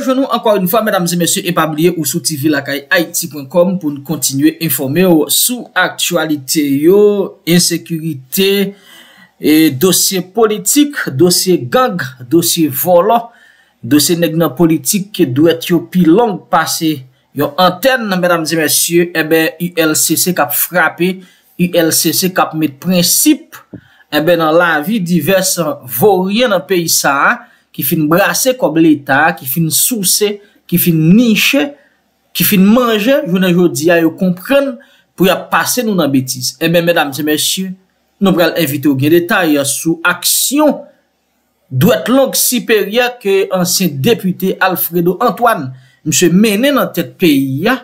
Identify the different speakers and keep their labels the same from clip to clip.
Speaker 1: Je nou ankor un fwa mèdames et mèsyè epabliye ou sou TV lakay haiti.com pou nou kontinue informe ou sou aktualite yo, insekurite, dosye politik, dosye gag, dosye volo, dosye neg nan politik ke dwe t yo pi long pase. Yo anten nan mèdames et mèsyè, ebe, il sese kap frape, il sese kap met prinsip, ebe eh nan la vi diversan vò ryen nan peyi sa a, ki fin brase kob leta, ki fin souse, ki fin niche, ki fin manje, jounen jodi a yo kompren pou ya pase nou nan betise. Ebe, medam se mesyu, nou pral evite ou gen deta, ya sou aksyon dwek lank siperyak ke ansen depute Alfredo Antoine, mse mene nan tet peyi ya,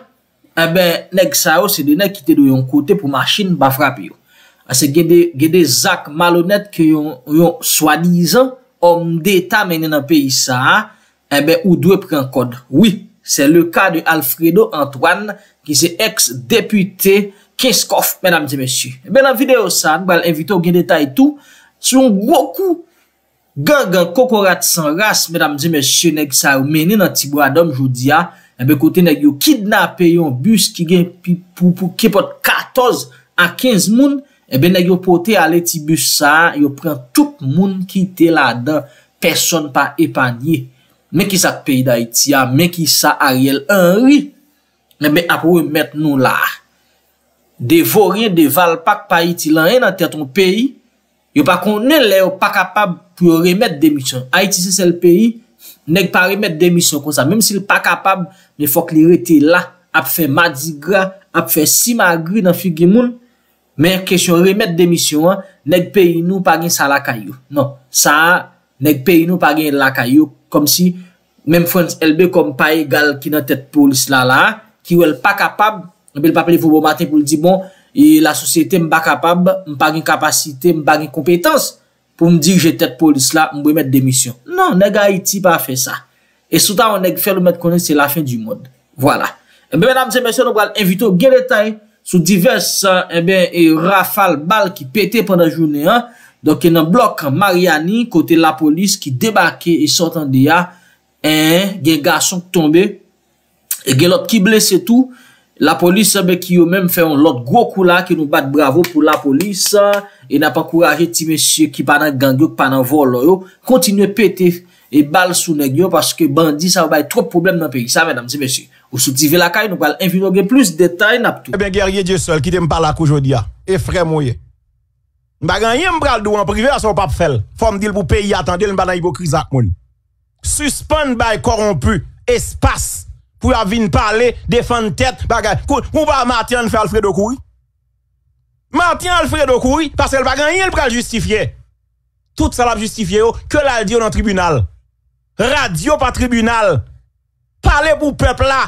Speaker 1: ebe, eh neg sa yo se dene kite do yon kote pou machin bafrap yo. Ase ah, gede Zak malonet ke yon swadizan, Om deta meni nan peyi sa, ebe eh ou dwe pren kod. Oui, se le ka de Alfredo Antoine, ki se ex-depute keskof, menam di mesye. Ebe nan videyo sa, nou bal evito gen deta etou, sou wakou gen gen kokorat san ras, menam di mesye, neg sa ou meni nan tibou adom joudia, ah, ebe eh kote neg yo kidnape yon bus ki gen pipou pou kipot 14 an 15 moun, ebe eh nè yo pote ale ti bus sa, yo pren tout moun ki te la dan, person pa epanye, men ki sa peyi da iti ya, men ki sa ariel anri, ebe ap wè met nou la. De voryen, de valpak pa iti la, en an tè ton peyi, yo pa konen lè yo pa kapab pou remet demisyon. Haiti se sel peyi, nèk pa remet demisyon kon sa, menm si l pa kapab, mè fòk li rete la, ap fè madigra, ap fè simagri nan figi moun, Men, kesyon remet demisyon, neg pe inou pagin sa lakayou. Non, sa, neg pe inou pagin lakayou, kom si, men fwens, elbe kom pa e gal ki nan tet polis la la, ki wèl pa kapab, mbe l pa peli fwobo maten pou l di, bon, e la sosyete mba kapab, mba gen kapasite, mba gen kompetans, pou mdi gen tet polis la, mbo emet demisyon. Non, neg a iti pa fe sa. E soutan, neg fèl ou met konen, se la fèn di moun. Voilà. Mbe menam se mèsyon, nou wèl evito gen letan e, Sou divers e euh, eh rafal bal ki pete pwanda jounen. Donke nan blok Mariani kote la polis ki debake e sotan diya. En, gen gasonk tombe. E gen lot ki blese tout. La polis sebe ki yo menm fè yon lot gwo kou la ki nou bat bravo pou la polis. E nan pa kouraje ti mesye ki panan gangyo, panan volo yo. Kontine pete e bal sou negyon. Paske bandi sa wabay trop problem nan peyi. Sa menam ti mesye. ou soutive lakay nou bal envino gen plus detay nap tou. E ben gerye dje sol ki de m pala kou jodia, e frem ouye.
Speaker 2: M baganyen m pral dou an prive a ah, sou pap fel, fom dil pou peyi atan del m banay bo krizak moun. Suspon bay korompu, espas pou ya vin pale, defan tet baganyen. M ou ba matyan fè al fredo kouy? Matyan al fredo kouy, parce l baganyen l pral justifiye. Tout salap justifiye yo, oh, ke l al diyo nan tribunal. Radyo pa tribunal. Radyo pa tribunal. Parle pou pepla,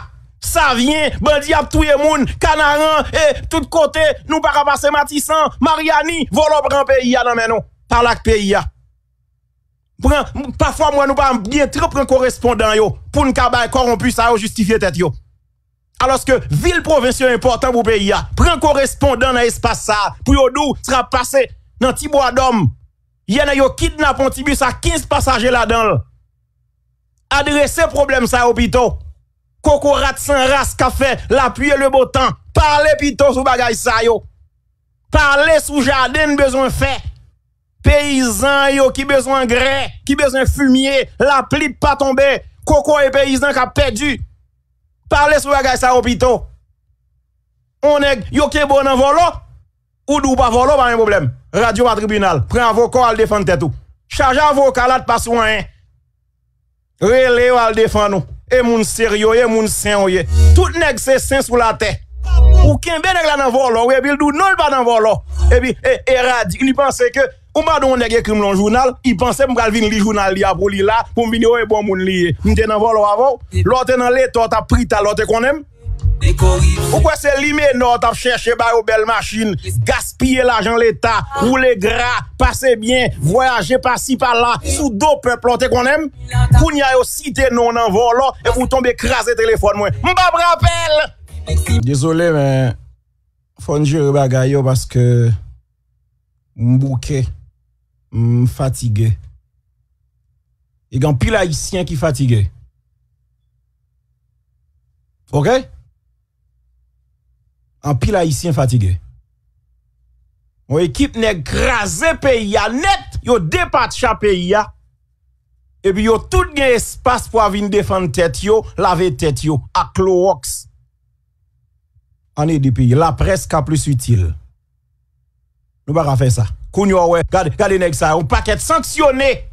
Speaker 2: sa vyen, bandi ap touye moun, kanaran, e, tout kote, nou para pase Matisan, Mariani, volo bran peyi ya nan menon. Parle ak peyi ya. Parfwa mwen nou pa mwen bie tre pran korespondan yo, pou nkaba e korompu sa yo justifiye tet yo. Aloske, vil provensyon important pou peyi ya, pran korespondan nan espasa, pou yo dou sra pase nan tibwa dom, yene yo kidnapon tibw sa 15 pasaje la denl. Adre se problem sa yo pito. Koko rat san ras ka fe, la pye le botan. Parle pito sou bagay sa yo. Parle sou jaden bezon fe. Peyizan yo ki bezon gre, ki bezon fumye, la plip pa tombe. Koko e peyizan ka pedu. Parle sou bagay sa yo pito. O neg, yo ke bonan volo, ou dou pa volo pa men problem. Radio pa tribunal, pre an vokal defante te tou. Chajan vokalat pa swan en. Rele ou al defan ou, e moun seryo, e moun sen ou ye, tout nek se sen sou la te, ou ken be nek la nan volo, ou e bil dou nol ba nan volo, e bi, e, e radik, ni panse ke, ou ba do moun nek ekrim lon jounal, i panse mou kalvin li jounal li apou li la, pou mbini ou oh, e bon moun li ye, mwen jen nan volo avou, lote nan le to, ta prita lote konem, Ou kwa se lime not ap chèche ba yo bel machin Gaspiye la jan l'Etat Roule gra, pase bien Voyaje pasi pala Soudo peplote kon em Koun ya yo site non nan volo E vou tombe krasè telefon mwen Mbap rappel Dizole men Fondjere bagay yo paske Mbouke Mfatige Egan pil haisyen ki fatige Ok? en pile haïtien fatigué. Mon équipe n'est grasée pays net, yo dépatcha pays à. Et puis yo tout gain espace pour venir défendre tête yo, laver tête yo à Clorox. En est la presse ka plus utile. Nous pas faire ça. Kounyo ouais, regarde, nèg ça, un paquet sanctionné.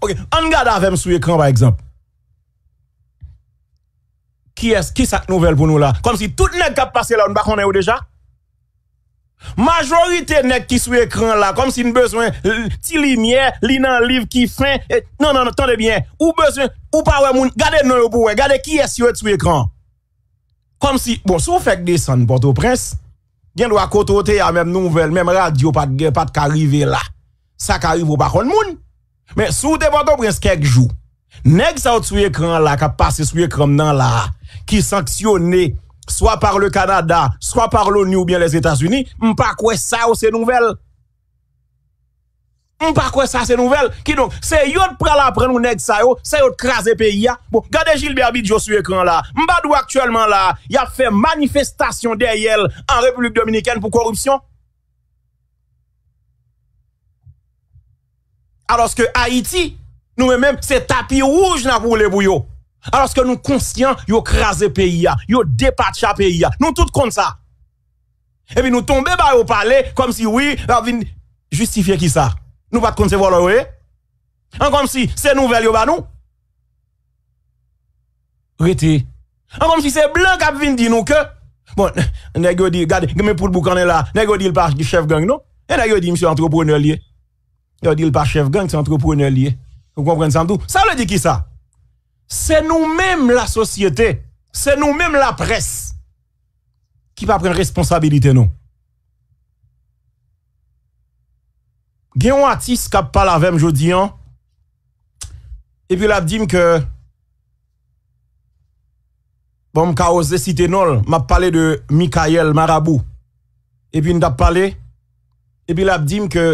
Speaker 2: OK, on regarde avec sur écran par exemple qui est-ce qui cette nouvelle pour nous là Comme si tout nèg qui a passé là, on ne connaît déjà. Majorité nèg qui sur écran là, comme si nous besoin ti lumière, li nan livre qui fin. Non non, attendez bien. Ou besoin ou pas ouais moun, gardez non pour ouais, gardez qui est sur l'écran. écran. Comme si bon, si vous faites descendre Port-au-Prince, gen droit côté la même nouvelle, même radio pas de pas de arriver là. Ça arrive ou pas moun. Mais sous de Port-au-Prince quelques jours. Nèg ça sur écran là, qui passe passé écran là qui sanctionné soit par le Canada, soit par l'ONU ou bien les États-Unis, m'pas quoi ça c'est nouvelle. M'pas quoi ça c'est nouvelle. Qui donc, c'est yon pral apprendre nous nèg ça yo, c'est yon craser pays Bon, regardez Gilbert Bidjo sur écran là. M'badou actuellement là, y a fait manifestation derrière en République Dominicaine pour corruption. Alors que Haïti, nous-mêmes, c'est tapis rouge dans pour les bouillots. Alors que nous conscients, yo crasé pays, yo dépatché pays. Nous tout comme ça. Et puis nous tombons par bah, au palais comme si oui, justifier qui ça. Nous pas concevoir là, oui. comme si c'est nouvelle yo ba nous. Rete. An comme si c'est blanc qui vient dire nous que bon, nèg yo dit regarde, mais pour le boucan là, nèg dit le pas chef gang non. Et nèg yo dit monsieur entrepreneur lié. Yo dit le pas chef gang, c'est entrepreneur lié. Vous comprenez ça tout? Ça veut dire qui ça Se nou menm la sosyete Se nou menm la pres Ki pa pren responsabilite nou Gen wati skap pal avem jodi an E pi lap di m ke Bon m ka ose sitenol M ap pale de Mikael Marabou E pi nou ap pale E pi lap di m ke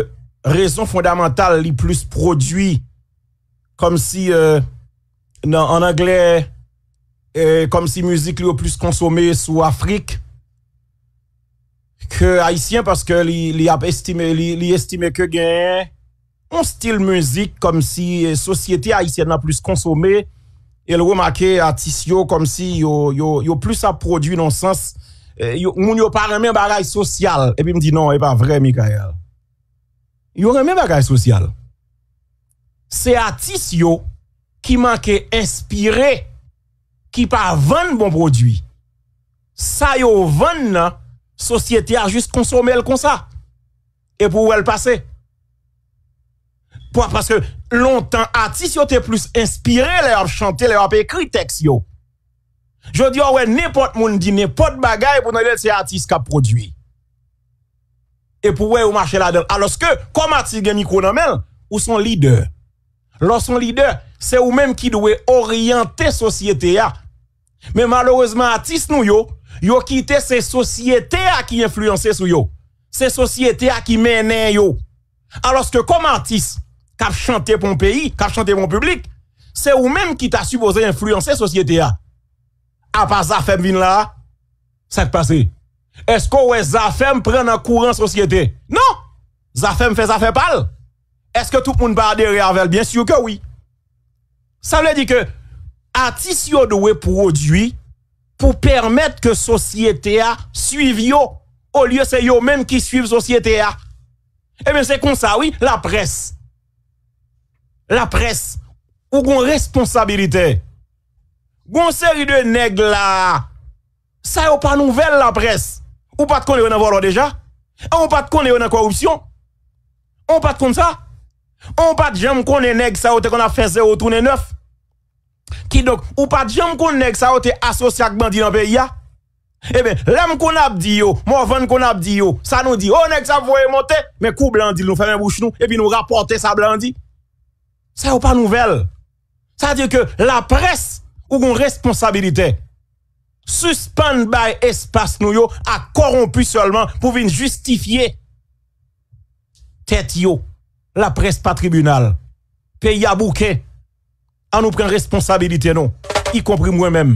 Speaker 2: Rezon fondamental li plus prodwi Kom si e en anglais, comme e, si musique le plus consommée sous Afrique que haïtien, parce que il a estimé, il estimé que un style musique comme si société haïtienne a plus consommé. Et le remarqué à Tissio comme si yo, plus à produit dans le sens, il e, moun yo pas en bagay social. Et puis me dit non, n'est pas vrai, Michael. Yo de bagay social. C'est à yo. ki manke inspiré, ki pa vende bon prodwi, sa yo vende nan, sosyete a jist konsome el kon sa, e pou ou el pase. Paske lontan atis yo te plus inspiré, le ap chante, le ap ekritek si yo. Je di yo, wè, nepot moun di, nepot bagay, pou nou yel se atis ka prodwi. E pou wè ou mache la del. Aloske, kom atis gen mikronomel, ou son lider, lorsqu'on leader, c'est ou même qui doit orienter société à. Mais malheureusement, artistes nous yo, yo ces sociétés à qui influencent sur yo. Ces sociétés à qui mènent yo. Alors que comme artiste, cap chanter pour mon pays, cap chanter pour public, c'est ou même qui t'a supposé influencer société à. À part ça, là, ça te passe. Est-ce que ouais, Zafem prendre courant société? Non! Zafem fait ça Eske tout moun ba deri avel? Bien syou ke wii. Sa wè di ke, atis yo do wè prodwi pou permèt ke sosyete a suiv yo ou lye se yo men ki suiv sosyete a. Emen se kon sa wii, la pres. Eh, la pres. Ou kon responsabilite. Kon seri de neg la. Sa yo pa nouvel la pres. Ou pat kon yo nan voro deja? Ou pat kon yo nan korupsyon? Ou pat kon sa? Ou pat jem kon nek sa ou te kon a feze ou toune nef Ki dok ou pat jem kon nek sa ou te asosyak bandi nan pe ya Ebe eh lem kon ap di yo Mou ven kon ap di yo Sa nou di o oh, nek sa voye monte Men kou blandi nou fene bouch nou Ebi nou rapote sa blandi Sa ou pa nouvel Sa di ke la pres Ou gon responsabilite Suspande bay espas nou yo A korompi solman pou vin justifiye Teti yo La pres pa tribunal Peya bouke An nou pren responsabilite nou Y compris mwen men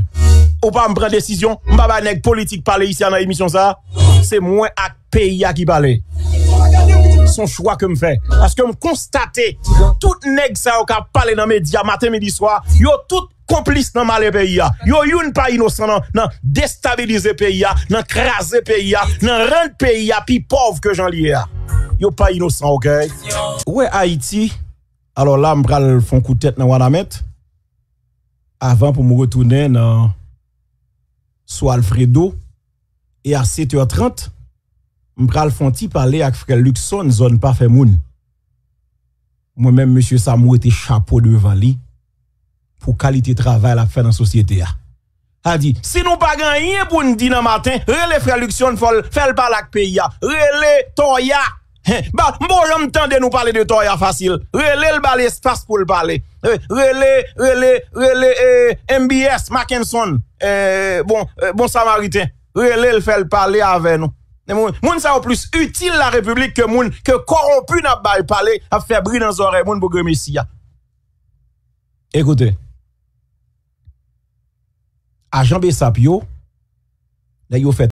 Speaker 2: Ou pa m pren desisyon Mba bay neg politik pale yisi an a emisyon sa Se mwen ak peya ki pale Son chwa ke m fe Aske m konstate Tout neg sa ou ka pale nan media Mate mediswa Yo tout komplis nan male peya Yo youn pa inosan nan destabilize peya Nan krasi peya Nan ren peya pi pov ke jan liye a pas innocent, ok? Ouais, Haïti. Alors là, m'bral font coup de tête dans Wanamet. Avant pour me retourner dans soit Alfredo. Et à 7h30, m'bral font parler avec frère Luxon, zone pas moun. Moi-même, monsieur Samou était chapeau devant lui pour qualité travail à faire dans la société. A dit, si nous pas gagné pour nous dire matin, relève frère Luxon, faire le balac pays, relève Toya. Bon, jom tende nou pale de to ya fasil. Relè l'bale espas pou l'bale. Relè, relè, relè, MBS, Mackinson, bon, euh, bon Samaritè. Relè l'fè l'pale ave nou. Moun sa w plus utile la republik ke moun, ke koropu na bale pale, a fè brin an zore moun bou gomis si ya. Ekoutè, a janbe sap yo,
Speaker 1: la yo fèt.